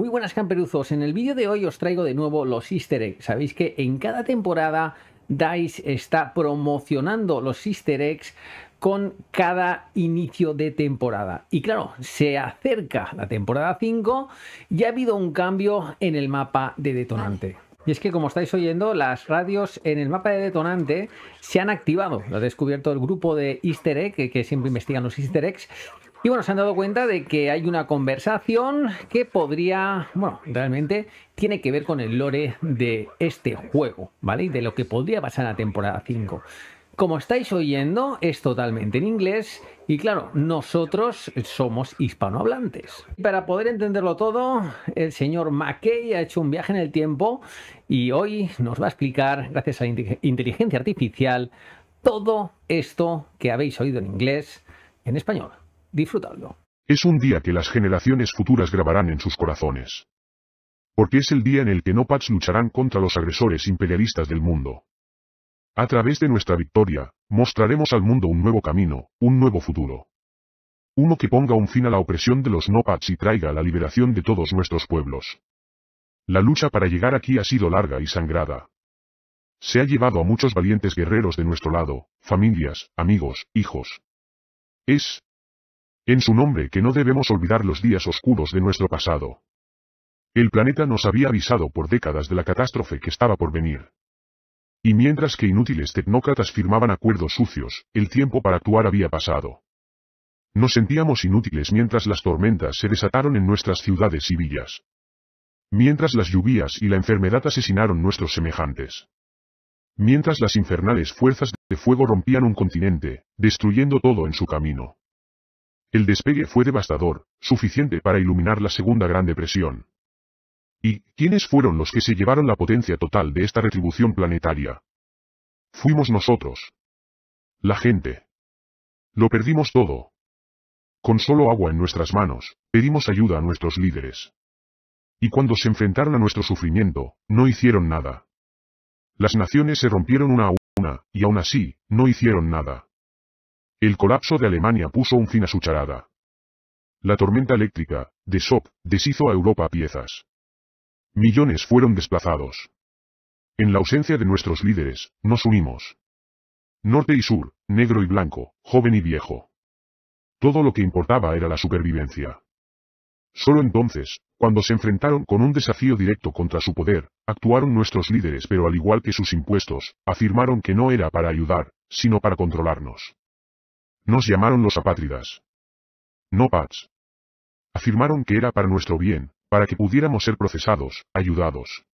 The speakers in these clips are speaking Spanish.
Muy buenas camperuzos, en el vídeo de hoy os traigo de nuevo los easter eggs. Sabéis que en cada temporada DICE está promocionando los easter eggs con cada inicio de temporada. Y claro, se acerca la temporada 5 y ha habido un cambio en el mapa de detonante. Y es que como estáis oyendo, las radios en el mapa de detonante se han activado. Lo ha descubierto el grupo de easter egg, que siempre investigan los easter eggs, y bueno, se han dado cuenta de que hay una conversación que podría, bueno, realmente tiene que ver con el lore de este juego, ¿vale? Y de lo que podría pasar en la temporada 5. Como estáis oyendo, es totalmente en inglés y claro, nosotros somos hispanohablantes. Para poder entenderlo todo, el señor McKay ha hecho un viaje en el tiempo y hoy nos va a explicar, gracias a la inteligencia artificial, todo esto que habéis oído en inglés en español disfrutarlo. Es un día que las generaciones futuras grabarán en sus corazones. Porque es el día en el que no Pats lucharán contra los agresores imperialistas del mundo. A través de nuestra victoria, mostraremos al mundo un nuevo camino, un nuevo futuro. Uno que ponga un fin a la opresión de los no y traiga la liberación de todos nuestros pueblos. La lucha para llegar aquí ha sido larga y sangrada. Se ha llevado a muchos valientes guerreros de nuestro lado, familias, amigos, hijos. Es, en su nombre que no debemos olvidar los días oscuros de nuestro pasado. El planeta nos había avisado por décadas de la catástrofe que estaba por venir. Y mientras que inútiles tecnócratas firmaban acuerdos sucios, el tiempo para actuar había pasado. Nos sentíamos inútiles mientras las tormentas se desataron en nuestras ciudades y villas. Mientras las lluvias y la enfermedad asesinaron nuestros semejantes. Mientras las infernales fuerzas de fuego rompían un continente, destruyendo todo en su camino. El despegue fue devastador, suficiente para iluminar la Segunda Gran Depresión. ¿Y quiénes fueron los que se llevaron la potencia total de esta retribución planetaria? Fuimos nosotros. La gente. Lo perdimos todo. Con solo agua en nuestras manos, pedimos ayuda a nuestros líderes. Y cuando se enfrentaron a nuestro sufrimiento, no hicieron nada. Las naciones se rompieron una a una, y aún así, no hicieron nada. El colapso de Alemania puso un fin a su charada. La tormenta eléctrica, de Sop, deshizo a Europa a piezas. Millones fueron desplazados. En la ausencia de nuestros líderes, nos unimos. Norte y sur, negro y blanco, joven y viejo. Todo lo que importaba era la supervivencia. Solo entonces, cuando se enfrentaron con un desafío directo contra su poder, actuaron nuestros líderes pero al igual que sus impuestos, afirmaron que no era para ayudar, sino para controlarnos. Nos llamaron los apátridas. No Pats. Afirmaron que era para nuestro bien, para que pudiéramos ser procesados, ayudados.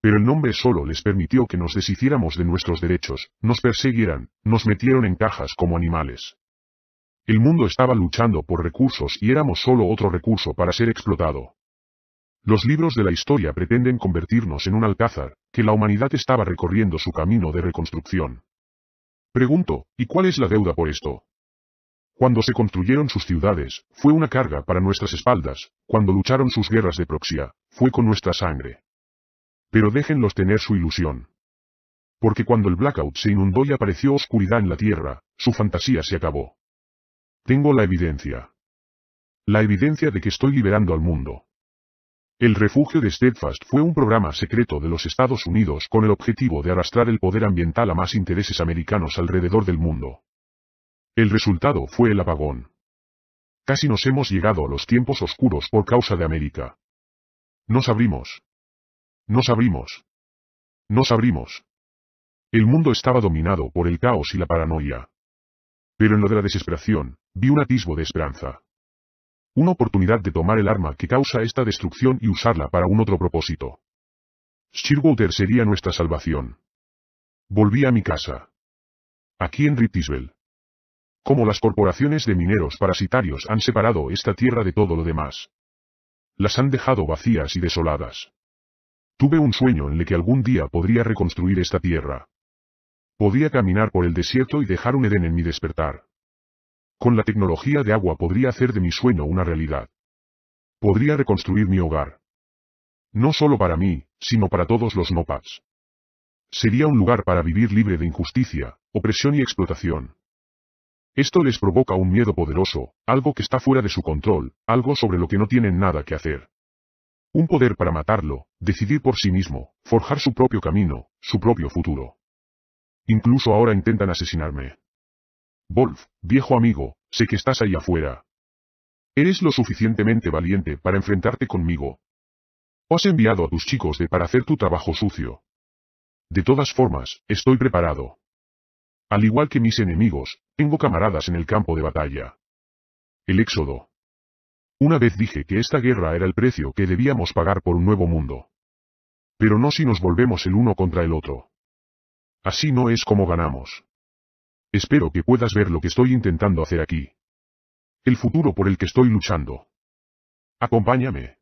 Pero el nombre solo les permitió que nos deshiciéramos de nuestros derechos, nos perseguieran, nos metieron en cajas como animales. El mundo estaba luchando por recursos y éramos solo otro recurso para ser explotado. Los libros de la historia pretenden convertirnos en un alcázar, que la humanidad estaba recorriendo su camino de reconstrucción. Pregunto, ¿y cuál es la deuda por esto? Cuando se construyeron sus ciudades, fue una carga para nuestras espaldas, cuando lucharon sus guerras de proxia, fue con nuestra sangre. Pero déjenlos tener su ilusión. Porque cuando el blackout se inundó y apareció oscuridad en la Tierra, su fantasía se acabó. Tengo la evidencia. La evidencia de que estoy liberando al mundo. El refugio de Steadfast fue un programa secreto de los Estados Unidos con el objetivo de arrastrar el poder ambiental a más intereses americanos alrededor del mundo. El resultado fue el apagón. Casi nos hemos llegado a los tiempos oscuros por causa de América. Nos abrimos. Nos abrimos. Nos abrimos. El mundo estaba dominado por el caos y la paranoia. Pero en lo de la desesperación, vi un atisbo de esperanza. Una oportunidad de tomar el arma que causa esta destrucción y usarla para un otro propósito. Shearwater sería nuestra salvación. Volví a mi casa. Aquí en Rittisville. Como las corporaciones de mineros parasitarios han separado esta tierra de todo lo demás. Las han dejado vacías y desoladas. Tuve un sueño en el que algún día podría reconstruir esta tierra. Podría caminar por el desierto y dejar un Edén en mi despertar. Con la tecnología de agua podría hacer de mi sueño una realidad. Podría reconstruir mi hogar. No solo para mí, sino para todos los NOPADS. Sería un lugar para vivir libre de injusticia, opresión y explotación. Esto les provoca un miedo poderoso, algo que está fuera de su control, algo sobre lo que no tienen nada que hacer. Un poder para matarlo, decidir por sí mismo, forjar su propio camino, su propio futuro. Incluso ahora intentan asesinarme. Wolf, viejo amigo, sé que estás ahí afuera. Eres lo suficientemente valiente para enfrentarte conmigo. O has enviado a tus chicos de para hacer tu trabajo sucio. De todas formas, estoy preparado. Al igual que mis enemigos, tengo camaradas en el campo de batalla. El Éxodo. Una vez dije que esta guerra era el precio que debíamos pagar por un nuevo mundo. Pero no si nos volvemos el uno contra el otro. Así no es como ganamos. Espero que puedas ver lo que estoy intentando hacer aquí. El futuro por el que estoy luchando. Acompáñame.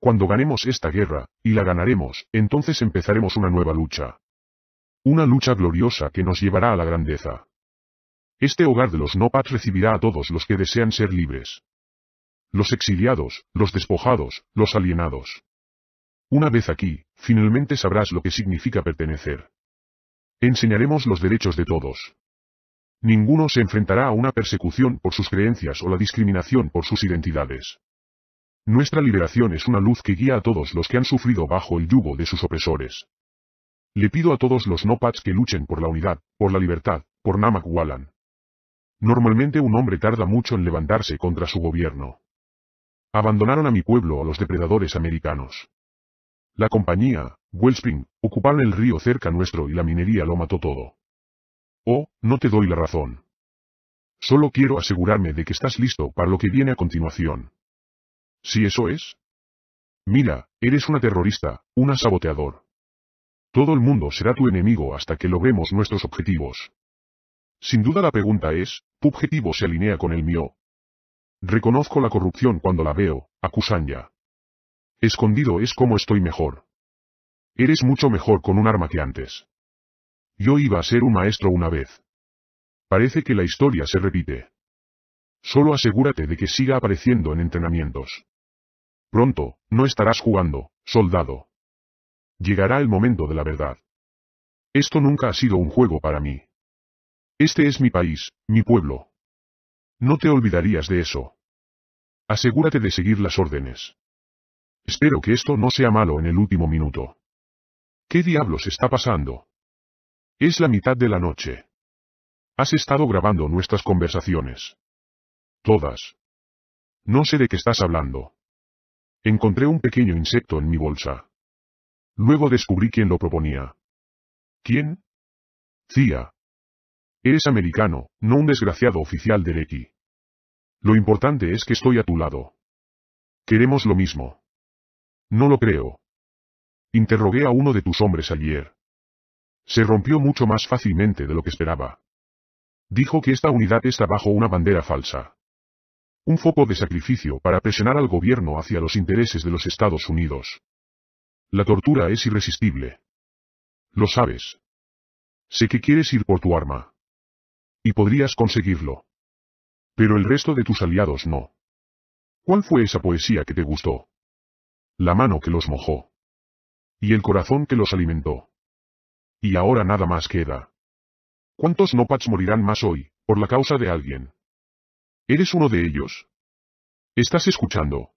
Cuando ganemos esta guerra, y la ganaremos, entonces empezaremos una nueva lucha. Una lucha gloriosa que nos llevará a la grandeza. Este hogar de los nopads recibirá a todos los que desean ser libres. Los exiliados, los despojados, los alienados. Una vez aquí, finalmente sabrás lo que significa pertenecer. Enseñaremos los derechos de todos. Ninguno se enfrentará a una persecución por sus creencias o la discriminación por sus identidades. Nuestra liberación es una luz que guía a todos los que han sufrido bajo el yugo de sus opresores. Le pido a todos los Nopats que luchen por la unidad, por la libertad, por Namakwalan. Normalmente un hombre tarda mucho en levantarse contra su gobierno. Abandonaron a mi pueblo a los depredadores americanos. La compañía, Wellspring, ocuparon el río cerca nuestro y la minería lo mató todo. Oh, no te doy la razón. Solo quiero asegurarme de que estás listo para lo que viene a continuación. Si eso es. Mira, eres una terrorista, una saboteador. Todo el mundo será tu enemigo hasta que logremos nuestros objetivos. Sin duda la pregunta es, ¿tu objetivo se alinea con el mío? Reconozco la corrupción cuando la veo, acusan ya. Escondido es como estoy mejor. Eres mucho mejor con un arma que antes. Yo iba a ser un maestro una vez. Parece que la historia se repite. Solo asegúrate de que siga apareciendo en entrenamientos. Pronto, no estarás jugando, soldado. Llegará el momento de la verdad. Esto nunca ha sido un juego para mí. Este es mi país, mi pueblo. No te olvidarías de eso. Asegúrate de seguir las órdenes. Espero que esto no sea malo en el último minuto. ¿Qué diablos está pasando? Es la mitad de la noche. Has estado grabando nuestras conversaciones. Todas. No sé de qué estás hablando. Encontré un pequeño insecto en mi bolsa. Luego descubrí quién lo proponía. ¿Quién? Cía. Eres americano, no un desgraciado oficial de X. Lo importante es que estoy a tu lado. Queremos lo mismo. No lo creo. Interrogué a uno de tus hombres ayer. Se rompió mucho más fácilmente de lo que esperaba. Dijo que esta unidad está bajo una bandera falsa. Un foco de sacrificio para presionar al gobierno hacia los intereses de los Estados Unidos. La tortura es irresistible. Lo sabes. Sé que quieres ir por tu arma. Y podrías conseguirlo. Pero el resto de tus aliados no. ¿Cuál fue esa poesía que te gustó? La mano que los mojó. Y el corazón que los alimentó. Y ahora nada más queda. ¿Cuántos Nopats morirán más hoy, por la causa de alguien? ¿Eres uno de ellos? ¿Estás escuchando?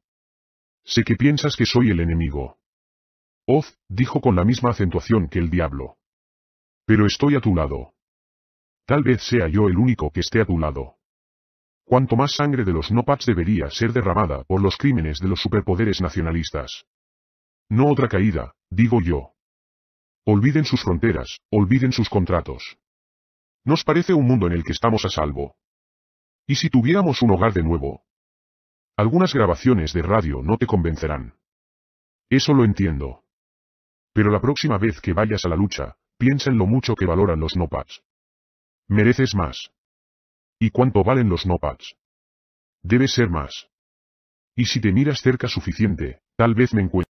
Sé que piensas que soy el enemigo. Oz, dijo con la misma acentuación que el diablo. Pero estoy a tu lado. Tal vez sea yo el único que esté a tu lado. Cuanto más sangre de los Nopats debería ser derramada por los crímenes de los superpoderes nacionalistas. No otra caída, digo yo. Olviden sus fronteras, olviden sus contratos. Nos parece un mundo en el que estamos a salvo. ¿Y si tuviéramos un hogar de nuevo? Algunas grabaciones de radio no te convencerán. Eso lo entiendo. Pero la próxima vez que vayas a la lucha, piensa en lo mucho que valoran los Nopats. Mereces más. ¿Y cuánto valen los nopads? Debe ser más. Y si te miras cerca suficiente, tal vez me encuentres.